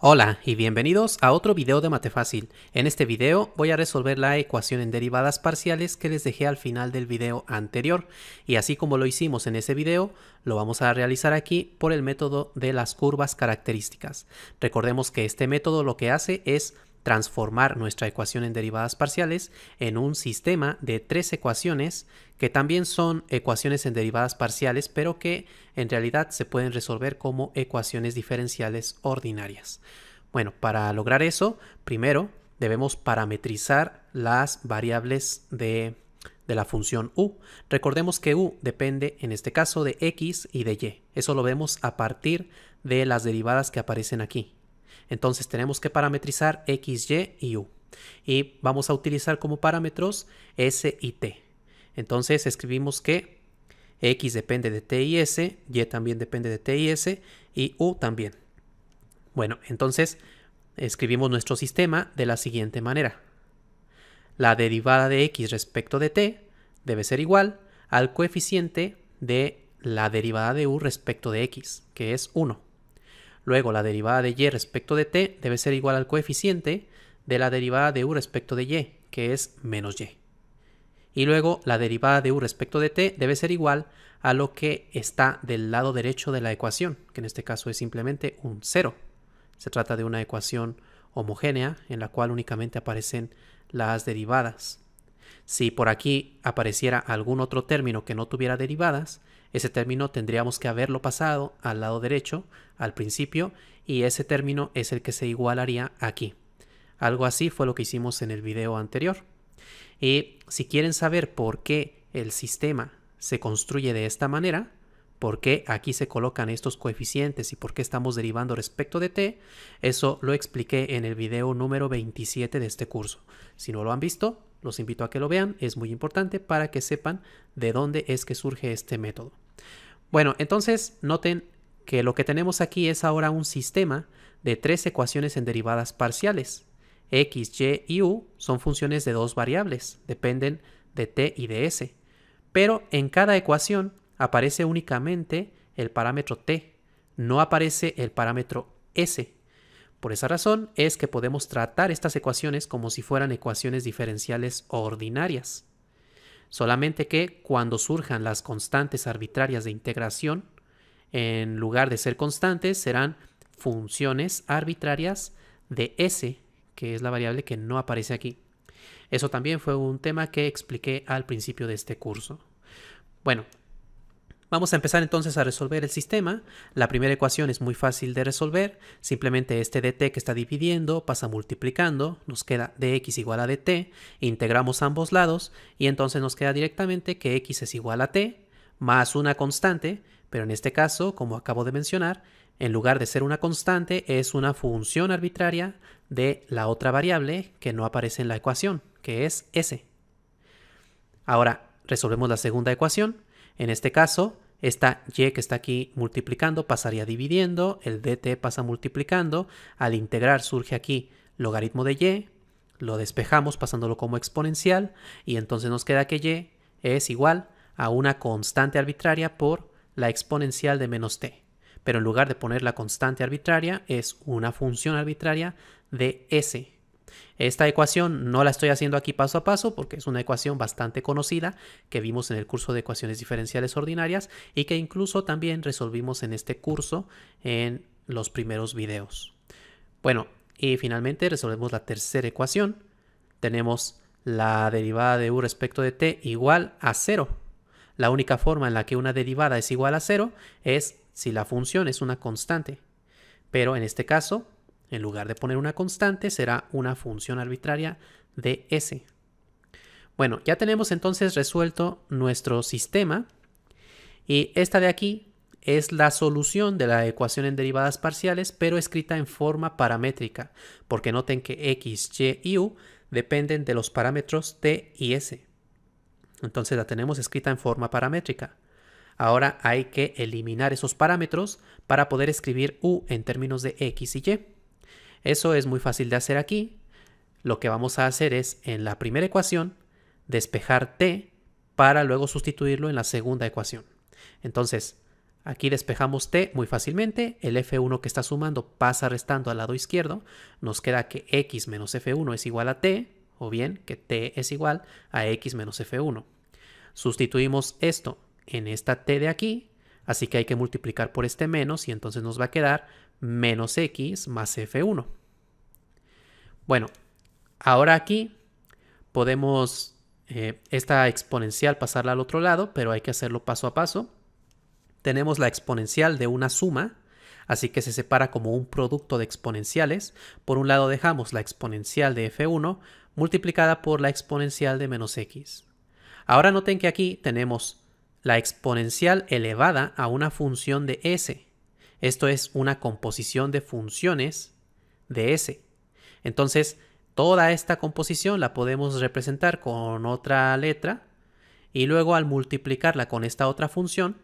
Hola y bienvenidos a otro video de Mate Fácil. En este video voy a resolver la ecuación en derivadas parciales que les dejé al final del video anterior y así como lo hicimos en ese video lo vamos a realizar aquí por el método de las curvas características. Recordemos que este método lo que hace es transformar nuestra ecuación en derivadas parciales en un sistema de tres ecuaciones que también son ecuaciones en derivadas parciales, pero que en realidad se pueden resolver como ecuaciones diferenciales ordinarias. Bueno, para lograr eso, primero debemos parametrizar las variables de, de, la función u. Recordemos que u depende en este caso de x y de y. Eso lo vemos a partir de las derivadas que aparecen aquí. Entonces tenemos que parametrizar x, y y u. Y vamos a utilizar como parámetros s y t. Entonces escribimos que x depende de t y s, y también depende de t y s, y u también. Bueno, entonces escribimos nuestro sistema de la siguiente manera. La derivada de x respecto de t debe ser igual al coeficiente de la derivada de u respecto de x, que es 1. Luego, la derivada de y respecto de t debe ser igual al coeficiente de la derivada de u respecto de y, que es menos y. Y luego, la derivada de u respecto de t debe ser igual a lo que está del lado derecho de la ecuación, que en este caso es simplemente un 0. Se trata de una ecuación homogénea en la cual únicamente aparecen las derivadas. Si por aquí apareciera algún otro término que no tuviera derivadas, ese término tendríamos que haberlo pasado al lado derecho, al principio, y ese término es el que se igualaría aquí. Algo así fue lo que hicimos en el video anterior. Y si quieren saber por qué el sistema se construye de esta manera, por qué aquí se colocan estos coeficientes y por qué estamos derivando respecto de t, eso lo expliqué en el video número 27 de este curso. Si no lo han visto, los invito a que lo vean, es muy importante para que sepan de dónde es que surge este método. Bueno, entonces noten que lo que tenemos aquí es ahora un sistema de tres ecuaciones en derivadas parciales. X, Y y U son funciones de dos variables, dependen de T y de S. Pero en cada ecuación aparece únicamente el parámetro T, no aparece el parámetro S. Por esa razón es que podemos tratar estas ecuaciones como si fueran ecuaciones diferenciales ordinarias. Solamente que cuando surjan las constantes arbitrarias de integración, en lugar de ser constantes, serán funciones arbitrarias de S, que es la variable que no aparece aquí. Eso también fue un tema que expliqué al principio de este curso. Bueno, Vamos a empezar entonces a resolver el sistema. La primera ecuación es muy fácil de resolver. Simplemente este dt que está dividiendo pasa multiplicando. Nos queda dx igual a dt. Integramos ambos lados. Y entonces nos queda directamente que x es igual a t más una constante. Pero en este caso, como acabo de mencionar, en lugar de ser una constante, es una función arbitraria de la otra variable que no aparece en la ecuación, que es s. Ahora, resolvemos la segunda ecuación. En este caso, esta y que está aquí multiplicando pasaría dividiendo, el dt pasa multiplicando, al integrar surge aquí logaritmo de y, lo despejamos pasándolo como exponencial y entonces nos queda que y es igual a una constante arbitraria por la exponencial de menos t. Pero en lugar de poner la constante arbitraria es una función arbitraria de s esta ecuación no la estoy haciendo aquí paso a paso porque es una ecuación bastante conocida que vimos en el curso de ecuaciones diferenciales ordinarias y que incluso también resolvimos en este curso en los primeros videos. Bueno, y finalmente resolvemos la tercera ecuación. Tenemos la derivada de u respecto de t igual a 0. La única forma en la que una derivada es igual a cero es si la función es una constante. Pero en este caso en lugar de poner una constante, será una función arbitraria de S. Bueno, ya tenemos entonces resuelto nuestro sistema. Y esta de aquí es la solución de la ecuación en derivadas parciales, pero escrita en forma paramétrica, porque noten que x, y y u dependen de los parámetros t y s. Entonces la tenemos escrita en forma paramétrica. Ahora hay que eliminar esos parámetros para poder escribir u en términos de x y y. Eso es muy fácil de hacer aquí. Lo que vamos a hacer es en la primera ecuación despejar t para luego sustituirlo en la segunda ecuación. Entonces, aquí despejamos t muy fácilmente, el f1 que está sumando pasa restando al lado izquierdo, nos queda que x menos f1 es igual a t, o bien que t es igual a x menos f1. Sustituimos esto en esta t de aquí, así que hay que multiplicar por este menos y entonces nos va a quedar menos x más f1. Bueno, ahora aquí podemos eh, esta exponencial pasarla al otro lado, pero hay que hacerlo paso a paso. Tenemos la exponencial de una suma, así que se separa como un producto de exponenciales. Por un lado dejamos la exponencial de f1 multiplicada por la exponencial de menos x. Ahora noten que aquí tenemos la exponencial elevada a una función de s. Esto es una composición de funciones de S. Entonces, toda esta composición la podemos representar con otra letra y luego al multiplicarla con esta otra función,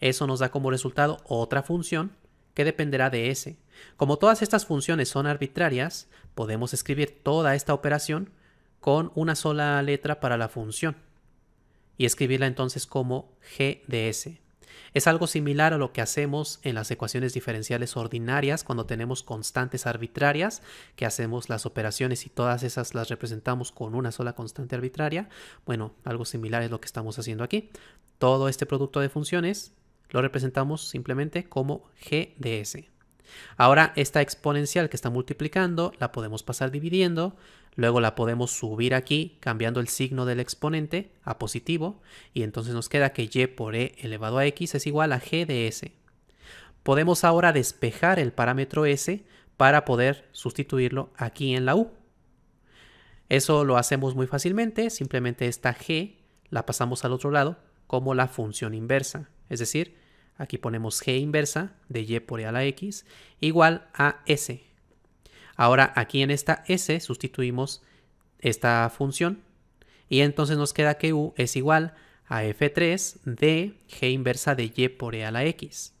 eso nos da como resultado otra función que dependerá de S. Como todas estas funciones son arbitrarias, podemos escribir toda esta operación con una sola letra para la función y escribirla entonces como G de S. Es algo similar a lo que hacemos en las ecuaciones diferenciales ordinarias cuando tenemos constantes arbitrarias, que hacemos las operaciones y todas esas las representamos con una sola constante arbitraria. Bueno, algo similar es lo que estamos haciendo aquí. Todo este producto de funciones lo representamos simplemente como g de Ahora esta exponencial que está multiplicando la podemos pasar dividiendo, Luego la podemos subir aquí cambiando el signo del exponente a positivo y entonces nos queda que y por e elevado a x es igual a g de s. Podemos ahora despejar el parámetro s para poder sustituirlo aquí en la u. Eso lo hacemos muy fácilmente, simplemente esta g la pasamos al otro lado como la función inversa, es decir, aquí ponemos g inversa de y por e a la x igual a s. Ahora aquí en esta S sustituimos esta función y entonces nos queda que U es igual a F3 de G inversa de Y por E a la X.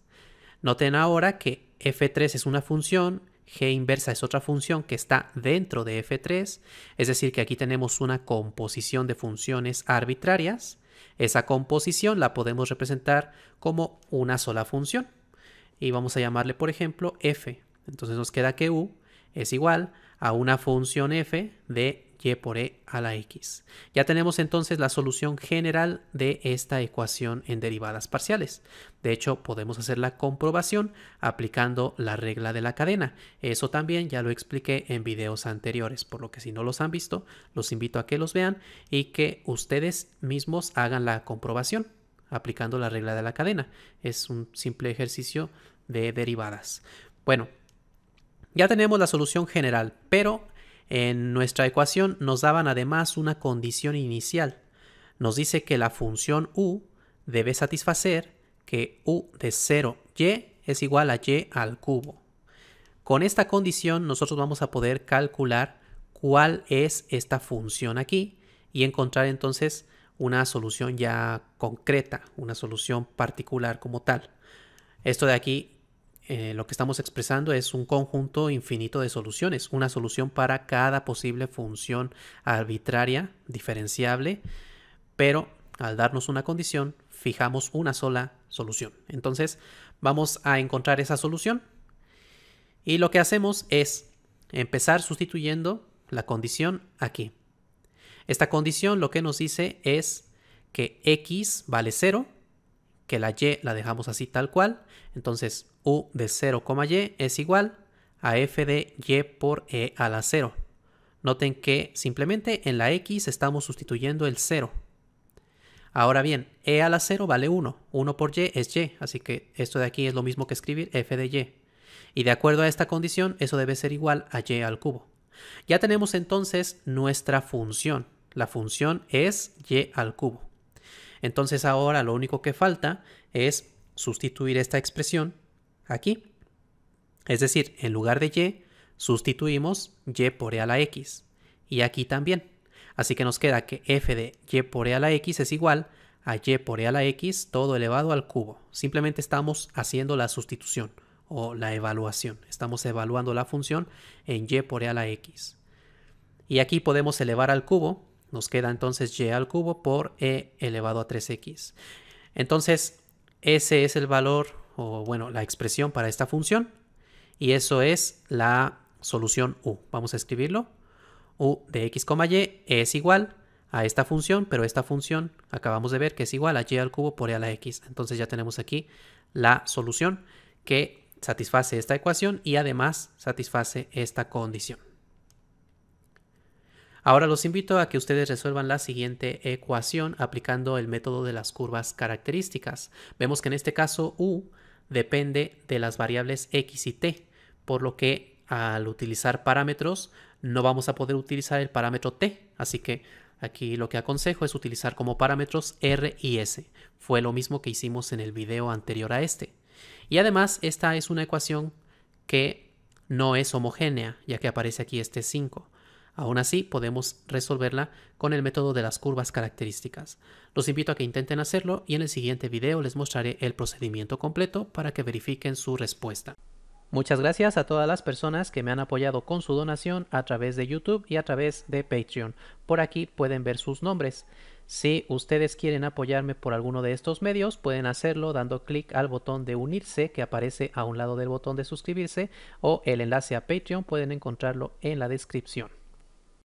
Noten ahora que F3 es una función, G inversa es otra función que está dentro de F3, es decir que aquí tenemos una composición de funciones arbitrarias. Esa composición la podemos representar como una sola función y vamos a llamarle por ejemplo F. Entonces nos queda que U es igual a una función f de y por e a la x. Ya tenemos entonces la solución general de esta ecuación en derivadas parciales. De hecho, podemos hacer la comprobación aplicando la regla de la cadena. Eso también ya lo expliqué en videos anteriores, por lo que si no los han visto, los invito a que los vean y que ustedes mismos hagan la comprobación aplicando la regla de la cadena. Es un simple ejercicio de derivadas. Bueno, ya tenemos la solución general, pero en nuestra ecuación nos daban además una condición inicial. Nos dice que la función u debe satisfacer que u de 0 y es igual a y al cubo. Con esta condición nosotros vamos a poder calcular cuál es esta función aquí y encontrar entonces una solución ya concreta, una solución particular como tal. Esto de aquí eh, lo que estamos expresando es un conjunto infinito de soluciones, una solución para cada posible función arbitraria, diferenciable, pero al darnos una condición, fijamos una sola solución. Entonces, vamos a encontrar esa solución y lo que hacemos es empezar sustituyendo la condición aquí. Esta condición lo que nos dice es que x vale 0 que la y la dejamos así tal cual. Entonces u de 0, y es igual a f de y por e a la 0. Noten que simplemente en la x estamos sustituyendo el 0. Ahora bien, e a la 0 vale 1. 1 por y es y, así que esto de aquí es lo mismo que escribir f de y. Y de acuerdo a esta condición, eso debe ser igual a y al cubo. Ya tenemos entonces nuestra función. La función es y al cubo. Entonces ahora lo único que falta es sustituir esta expresión aquí. Es decir, en lugar de y, sustituimos y por e a la x. Y aquí también. Así que nos queda que f de y por e a la x es igual a y por e a la x todo elevado al cubo. Simplemente estamos haciendo la sustitución o la evaluación. Estamos evaluando la función en y por e a la x. Y aquí podemos elevar al cubo nos queda entonces y al cubo por e elevado a 3x. Entonces, ese es el valor, o bueno, la expresión para esta función. Y eso es la solución u. Vamos a escribirlo. u de x, y es igual a esta función, pero esta función acabamos de ver que es igual a y al cubo por e a la x. Entonces ya tenemos aquí la solución que satisface esta ecuación y además satisface esta condición. Ahora los invito a que ustedes resuelvan la siguiente ecuación aplicando el método de las curvas características. Vemos que en este caso U depende de las variables X y T, por lo que al utilizar parámetros no vamos a poder utilizar el parámetro T, así que aquí lo que aconsejo es utilizar como parámetros R y S. Fue lo mismo que hicimos en el video anterior a este. Y además esta es una ecuación que no es homogénea, ya que aparece aquí este 5. Aún así, podemos resolverla con el método de las curvas características. Los invito a que intenten hacerlo y en el siguiente video les mostraré el procedimiento completo para que verifiquen su respuesta. Muchas gracias a todas las personas que me han apoyado con su donación a través de YouTube y a través de Patreon. Por aquí pueden ver sus nombres. Si ustedes quieren apoyarme por alguno de estos medios, pueden hacerlo dando clic al botón de unirse que aparece a un lado del botón de suscribirse o el enlace a Patreon pueden encontrarlo en la descripción.